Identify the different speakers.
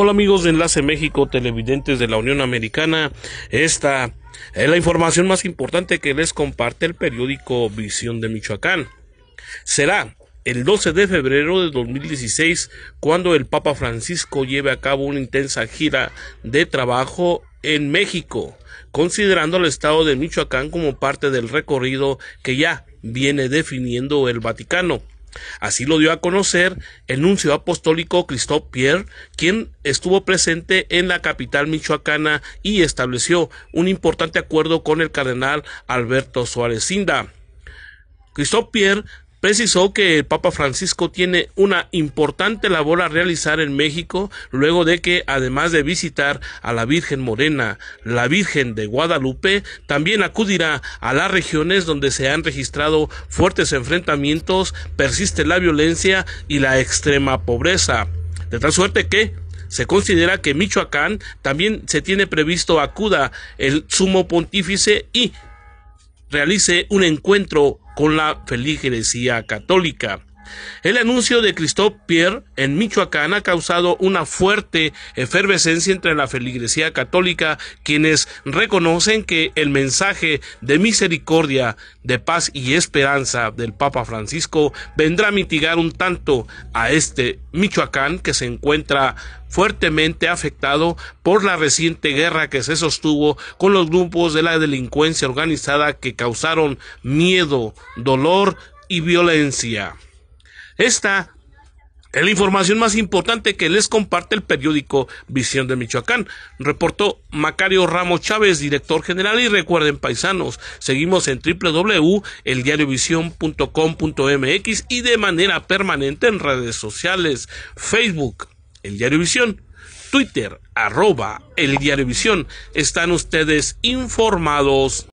Speaker 1: Hola amigos de Enlace México, televidentes de la Unión Americana. Esta es la información más importante que les comparte el periódico Visión de Michoacán. Será el 12 de febrero de 2016 cuando el Papa Francisco lleve a cabo una intensa gira de trabajo en México, considerando al estado de Michoacán como parte del recorrido que ya viene definiendo el Vaticano. Así lo dio a conocer el nuncio apostólico Christophe Pierre, quien estuvo presente en la capital michoacana y estableció un importante acuerdo con el cardenal Alberto Suárez Cinda. Christophe Pierre precisó que el Papa Francisco tiene una importante labor a realizar en México luego de que, además de visitar a la Virgen Morena, la Virgen de Guadalupe, también acudirá a las regiones donde se han registrado fuertes enfrentamientos, persiste la violencia y la extrema pobreza. De tal suerte que se considera que Michoacán también se tiene previsto acuda el sumo pontífice y realice un encuentro con la feligresía católica. El anuncio de Christophe Pierre en Michoacán ha causado una fuerte efervescencia entre la feligresía católica, quienes reconocen que el mensaje de misericordia, de paz y esperanza del Papa Francisco vendrá a mitigar un tanto a este Michoacán que se encuentra fuertemente afectado por la reciente guerra que se sostuvo con los grupos de la delincuencia organizada que causaron miedo, dolor y violencia. Esta es la información más importante que les comparte el periódico Visión de Michoacán, reportó Macario Ramos Chávez, director general. Y recuerden, paisanos, seguimos en www.eldiariovisión.com.mx y de manera permanente en redes sociales, Facebook, El Diario Visión, Twitter, arroba El Diario Visión. Están ustedes informados.